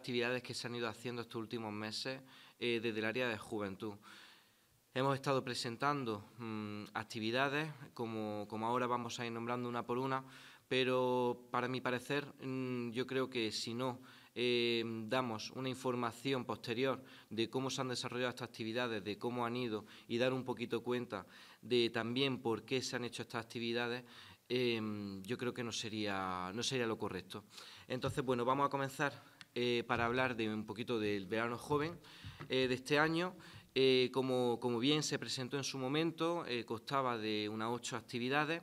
actividades que se han ido haciendo estos últimos meses eh, desde el área de juventud. Hemos estado presentando mm, actividades, como, ahora vamos a ir nombrando una por una, pero para mi parecer mm, yo creo que si no eh, damos una información posterior de cómo se han desarrollado estas actividades, de cómo han ido y dar un poquito cuenta de también por qué se han hecho estas actividades, eh, yo creo que no sería, no sería lo correcto. Entonces, bueno, vamos a comenzar eh, para hablar de un poquito del verano joven eh, de este año. Eh, como, bien se presentó en su momento, constaba de unas ocho actividades.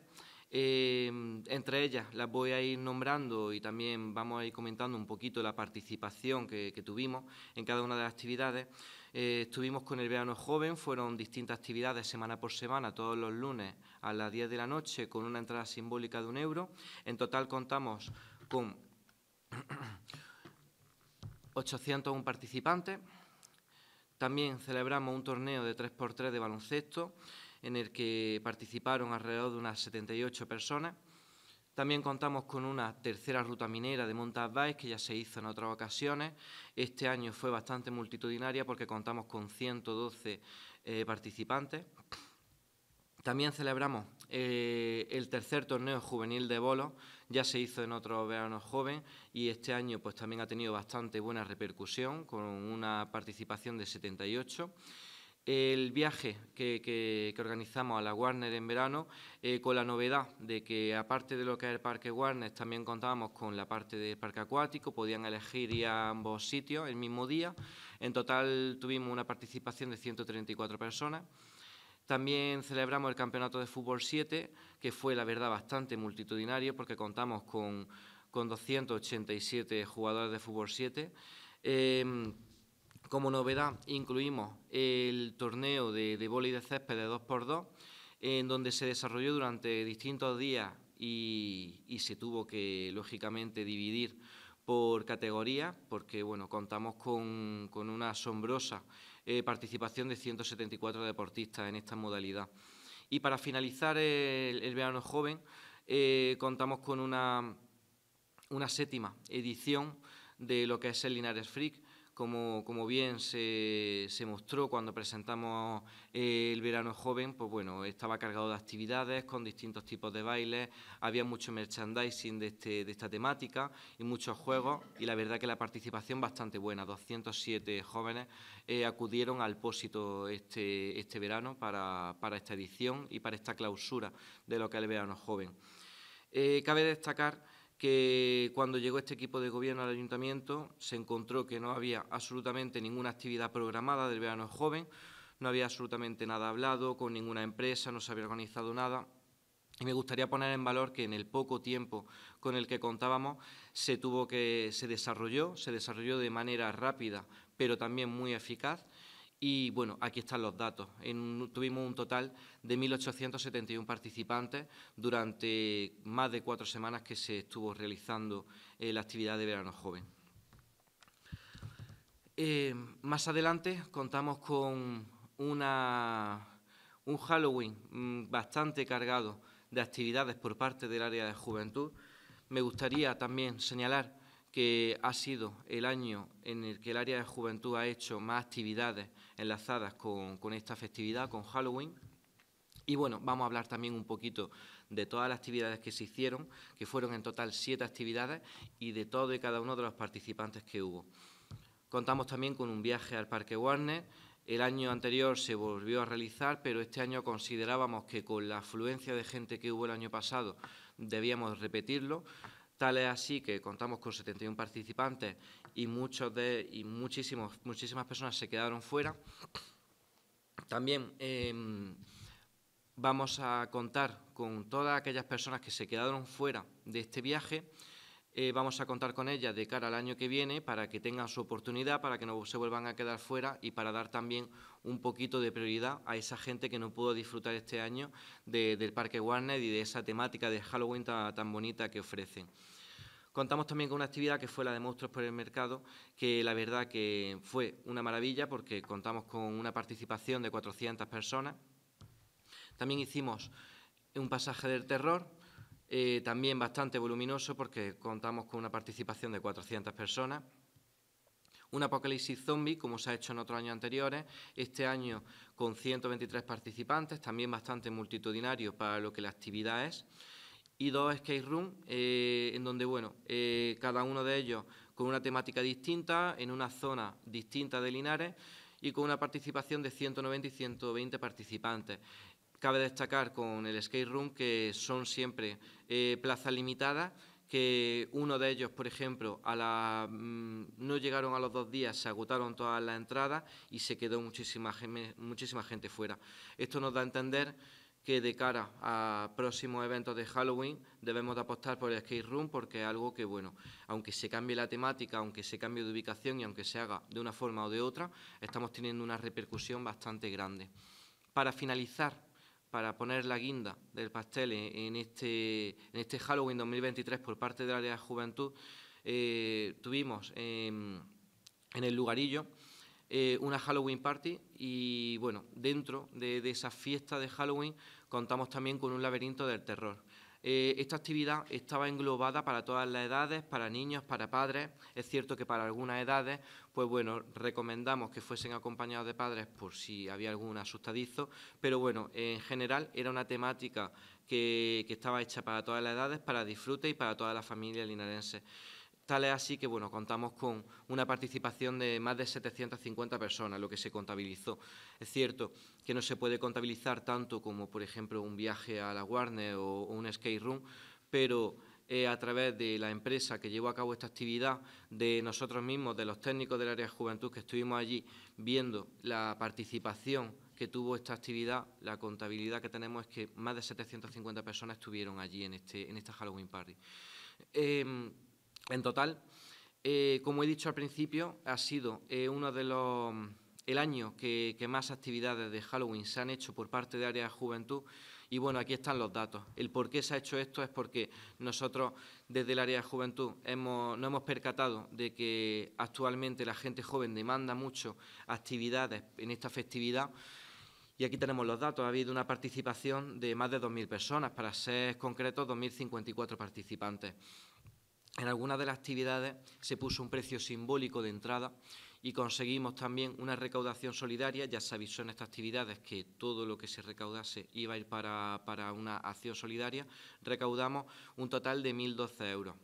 entre ellas las voy a ir nombrando y también vamos a ir comentando un poquito la participación que, tuvimos en cada una de las actividades. estuvimos con el verano joven, fueron distintas actividades semana por semana, todos los lunes a las 10 de la noche, con una entrada simbólica de un euro. En total contamos con 801 participantes. También celebramos un torneo de 3x3 de baloncesto en el que participaron alrededor de unas 78 personas. También contamos con una tercera ruta minera de mountain que ya se hizo en otras ocasiones. Este año fue bastante multitudinaria porque contamos con 112 eh, participantes. También celebramos eh, el tercer torneo juvenil de bolo, ya se hizo en otro verano joven y este año pues también ha tenido bastante buena repercusión con una participación de 78. El viaje que, organizamos a la Warner en verano eh, con la novedad de que aparte de lo que es el Parque Warner también contábamos con la parte del parque acuático, podían elegir ir ambos sitios el mismo día. En total tuvimos una participación de 134 personas. También celebramos el Campeonato de Fútbol 7, que fue, la verdad, bastante multitudinario porque contamos con, 287 jugadores de Fútbol 7. Em, como novedad, incluimos el torneo de, de vóley de césped de 2x2, en donde se desarrolló durante distintos días y, se tuvo que, lógicamente, dividir por categorías, porque bueno, contamos con, con una asombrosa eh, participación de 174 deportistas en esta modalidad. Y para finalizar el, verano joven, eh, contamos con una, una séptima edición de lo que es el Linares Freak, como, bien se, se, mostró cuando presentamos eh, el verano joven, pues bueno, estaba cargado de actividades con distintos tipos de bailes, había mucho merchandising de, este, de esta temática y muchos juegos y la verdad que la participación bastante buena, 207 jóvenes eh, acudieron al pósito este, este verano para, esta edición y para esta clausura de lo que es el verano joven. Eh, cabe destacar que cuando llegó este equipo de gobierno al ayuntamiento se encontró que no había absolutamente ninguna actividad programada del verano joven, no había absolutamente nada hablado con ninguna empresa, no se había organizado nada. Y me gustaría poner en valor que en el poco tiempo con el que contábamos se tuvo se desarrolló, se desarrolló de manera rápida, pero también muy eficaz y bueno, aquí están los datos. tuvimos un total de 1.871 participantes durante más de cuatro semanas que se estuvo realizando eh, la actividad de verano joven. Eh, más adelante contamos con una, un Halloween mm, bastante cargado de actividades por parte del área de juventud. Me gustaría también señalar que ha sido el año en el que el área de juventud ha hecho más actividades enlazadas con, esta festividad, con Halloween. Y bueno, vamos a hablar también un poquito de todas las actividades que se hicieron, que fueron en total siete actividades, y de todo y cada uno de los participantes que hubo. Contamos también con un viaje al Parque Warner. El año anterior se volvió a realizar, pero este año considerábamos que con la afluencia de gente que hubo el año pasado debíamos repetirlo. Tal es así que contamos con 71 participantes y, muchos de, y muchísimos, muchísimas personas se quedaron fuera. También em, vamos a contar con todas aquellas personas que se quedaron fuera de este viaje eh, vamos a contar con ellas de cara al año que viene para que tengan su oportunidad, para que no se vuelvan a quedar fuera y para dar también un poquito de prioridad a esa gente que no pudo disfrutar este año del Parque Warner y de esa temática de Halloween tan, tan bonita que ofrecen. Contamos también con una actividad que fue la de Monstruos por el Mercado, que la verdad que fue una maravilla porque contamos con una participación de 400 personas. También hicimos un pasaje del terror, eh, también bastante voluminoso porque contamos con una participación de 400 personas. Un apocalipsis zombie, como se ha hecho en otros años anteriores, este año con 123 participantes, también bastante multitudinario para lo que la actividad es, y dos escape room, eh, en donde, bueno, eh, cada uno de ellos con una temática distinta, en una zona distinta de Linares, y con una participación de 190 y 120 participantes. Cabe destacar con el skate room que son siempre eh, plazas limitadas, que uno de ellos, por ejemplo, a la, mm, no llegaron a los dos días, se agotaron todas las entradas y se quedó muchísima, muchísima gente fuera. Esto nos da a entender que de cara a próximos eventos de Halloween debemos de apostar por el skate room porque es algo que, bueno, aunque se cambie la temática, aunque se cambie de ubicación y aunque se haga de una forma o de otra, estamos teniendo una repercusión bastante grande. Para finalizar para poner la guinda del pastel en, este, en este Halloween 2023 por parte del área de juventud, eh, tuvimos en el lugarillo eh, una Halloween party y bueno, dentro de esa fiesta de Halloween contamos también con un laberinto del terror. Eh, esta actividad estaba englobada para todas las edades, para niños, para padres. Es cierto que para algunas edades, pues bueno, recomendamos que fuesen acompañados de padres por si había algún asustadizo, pero bueno, en general era una temática que, que estaba hecha para todas las edades, para disfrute y para toda la familia linarense. Tal es así que bueno, contamos con una participación de más de 750 personas, lo que se contabilizó. Es cierto que no se puede contabilizar tanto como, por ejemplo, un viaje a la Warner o, un skate room, pero a través de la empresa que llevó a cabo esta actividad, de nosotros mismos, de los técnicos del área de juventud que estuvimos allí viendo la participación que tuvo esta actividad, la contabilidad que tenemos es que más de 750 personas estuvieron allí en, este, en esta Halloween Party. Em, en total, eh, como he dicho al principio, ha sido eh, uno de los el año que, más actividades de Halloween se han hecho por parte de área de juventud. Y bueno, aquí están los datos. El por qué se ha hecho esto es porque nosotros desde el área de juventud no hemos percatado de que actualmente la gente joven demanda mucho actividades en esta festividad. Y aquí tenemos los datos. Ha habido una participación de más de 2.000 personas, para ser concretos, 2.054 participantes en algunas de las actividades se puso un precio simbólico de entrada y conseguimos también una recaudación solidaria. Ya se avisó en estas actividades que todo lo que se recaudase iba a ir para, una acción solidaria. Recaudamos un total de 1.012 euros.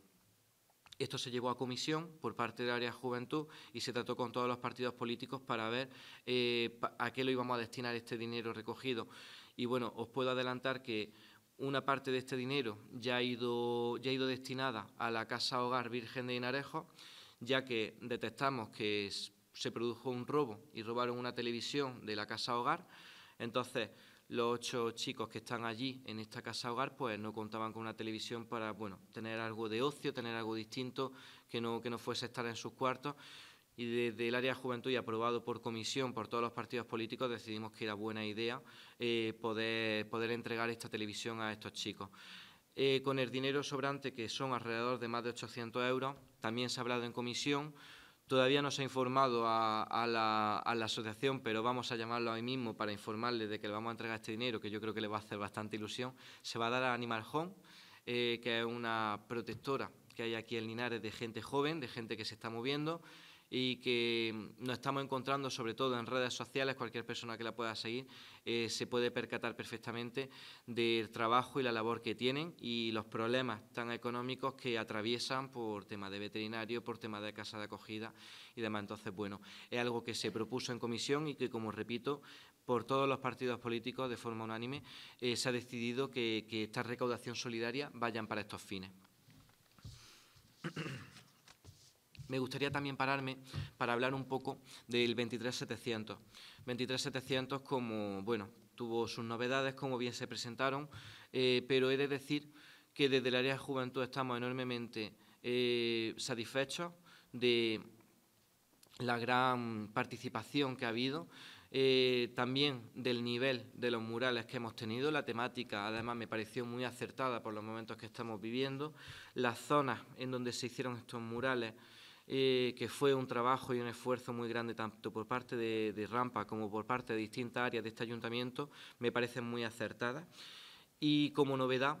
Esto se llevó a comisión por parte del área juventud y se trató con todos los partidos políticos para ver eh, a qué lo íbamos a destinar este dinero recogido. Y bueno, os puedo adelantar que una parte de este dinero ya ha ido, ya ha ido destinada a la Casa Hogar Virgen de Inarejo, ya que detectamos que se produjo un robo y robaron una televisión de la Casa Hogar. Entonces, los ocho chicos que están allí en esta casa hogar pues no contaban con una televisión para bueno tener algo de ocio tener algo distinto que no que no fuese estar en sus cuartos y desde el área de juventud y aprobado por comisión por todos los partidos políticos decidimos que era buena idea eh, poder, poder entregar esta televisión a estos chicos. Eh, con el dinero sobrante, que son alrededor de más de 800 euros, también se ha hablado en comisión, Todavía no se ha informado a, la, asociación, pero vamos a llamarlo hoy mismo para informarle de que le vamos a entregar este dinero, que yo creo que le va a hacer bastante ilusión. Se va a dar a Animal Home, eh, que es una protectora que hay aquí en Linares de gente joven, de gente que se está moviendo, y que mm, nos estamos encontrando, sobre todo en redes sociales, cualquier persona que la pueda seguir, eh, se puede percatar perfectamente del trabajo y la labor que tienen y los problemas tan económicos que atraviesan por tema de veterinario, por tema de casa de acogida y demás. Entonces, bueno, es algo que se propuso en comisión y que, como repito, por todos los partidos políticos de forma unánime, eh, se ha decidido que, que esta recaudación solidaria vayan para estos fines. Me gustaría también pararme para hablar un poco del 23700. 23700 como, bueno, tuvo sus novedades, como bien se presentaron, eh, pero he de decir que desde el área de juventud estamos enormemente eh, satisfechos de la gran participación que ha habido, eh, también del nivel de los murales que hemos tenido, la temática además me pareció muy acertada por los momentos que estamos viviendo, las zonas en donde se hicieron estos murales eh, que fue un trabajo y un esfuerzo muy grande tanto por parte de, de Rampa como por parte de distintas áreas de este ayuntamiento, me parecen muy acertadas. Y como novedad,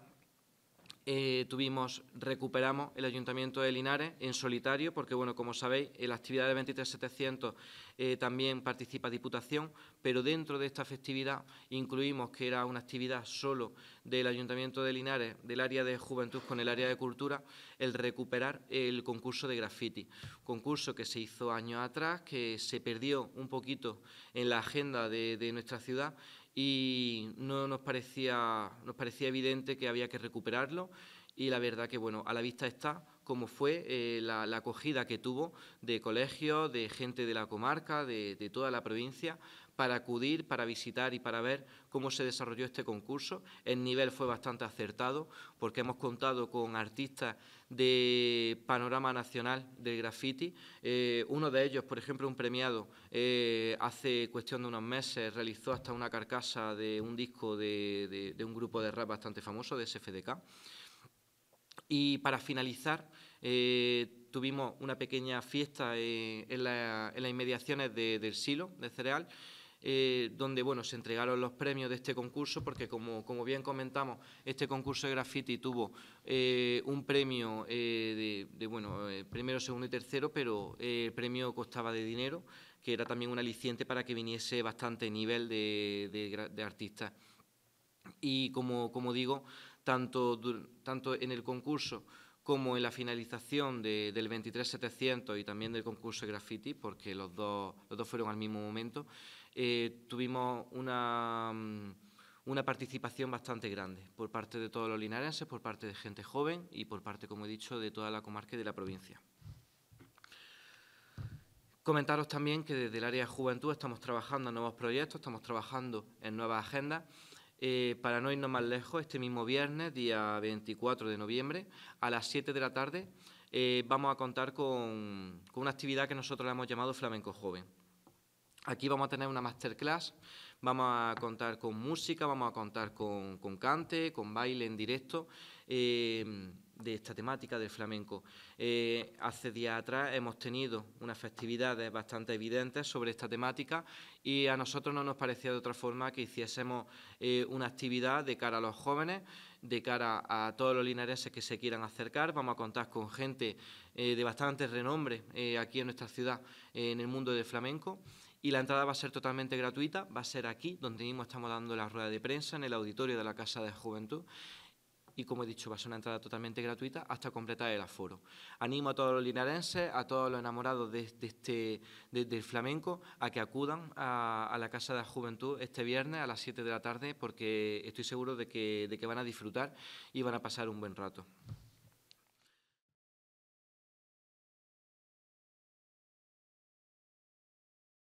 eh, tuvimos, recuperamos el Ayuntamiento de Linares en solitario, porque, bueno, como sabéis, en la actividad de 23700 eh, también participa Diputación, pero dentro de esta festividad incluimos que era una actividad solo del Ayuntamiento de Linares, del área de juventud con el área de cultura, el recuperar el concurso de graffiti. Concurso que se hizo años atrás, que se perdió un poquito en la agenda de nuestra ciudad y no nos parecía, nos parecía evidente que había que recuperarlo y la verdad que, bueno, a la vista está cómo fue eh, la, acogida que tuvo de colegios, de gente de la comarca, de toda la provincia para acudir, para visitar y para ver cómo se desarrolló este concurso. El nivel fue bastante acertado porque hemos contado con artistas de panorama nacional de graffiti. Eh, uno de ellos, por ejemplo, un premiado, eh, hace cuestión de unos meses realizó hasta una carcasa de un disco de, un grupo de rap bastante famoso, de SFDK. Y para finalizar, eh, tuvimos una pequeña fiesta en, las inmediaciones del silo de cereal eh, donde bueno, se entregaron los premios de este concurso, porque como, como bien comentamos, este concurso de graffiti tuvo eh, un premio eh, de, bueno, primero, segundo y tercero, pero el premio costaba de dinero, que era también un aliciente para que viniese bastante nivel de, artistas. Y como, como digo, tanto, tanto en el concurso como en la finalización del 23700 y también del concurso de graffiti, porque los dos, los dos fueron al mismo momento, eh, tuvimos mm, una, participación bastante grande por parte de todos los linarenses, por parte de gente joven y por parte, como he dicho, de toda la comarca y de la provincia. Comentaros también que desde el área de juventud estamos trabajando en nuevos proyectos, estamos trabajando en nuevas agendas. Eh, para no irnos más lejos, este mismo viernes, día 24 de noviembre, a las 7 de la tarde, eh, vamos a contar con, con, una actividad que nosotros le hemos llamado Flamenco Joven. Aquí vamos a tener una masterclass, vamos a contar con música, vamos a contar con, cante, con baile en directo eh, de esta temática del flamenco. Eh, hace días atrás hemos tenido unas festividades bastante evidentes sobre esta temática y a nosotros no nos parecía de otra forma que hiciésemos eh, una actividad de cara a los jóvenes, de cara a todos los linareses que se quieran acercar. Vamos a contar con gente de bastante renombre aquí en nuestra ciudad, en el mundo del flamenco y la entrada va a ser totalmente gratuita, va a ser aquí, donde mismo estamos dando la rueda de prensa, en el auditorio de la Casa de Juventud. Y como he dicho, va a ser una entrada totalmente gratuita hasta completar el aforo. Animo a todos los linarenses, a todos los enamorados de, este, del flamenco, a que acudan a, la Casa de la Juventud este viernes a las 7 de la tarde, porque estoy seguro de que van a disfrutar y van a pasar un buen rato.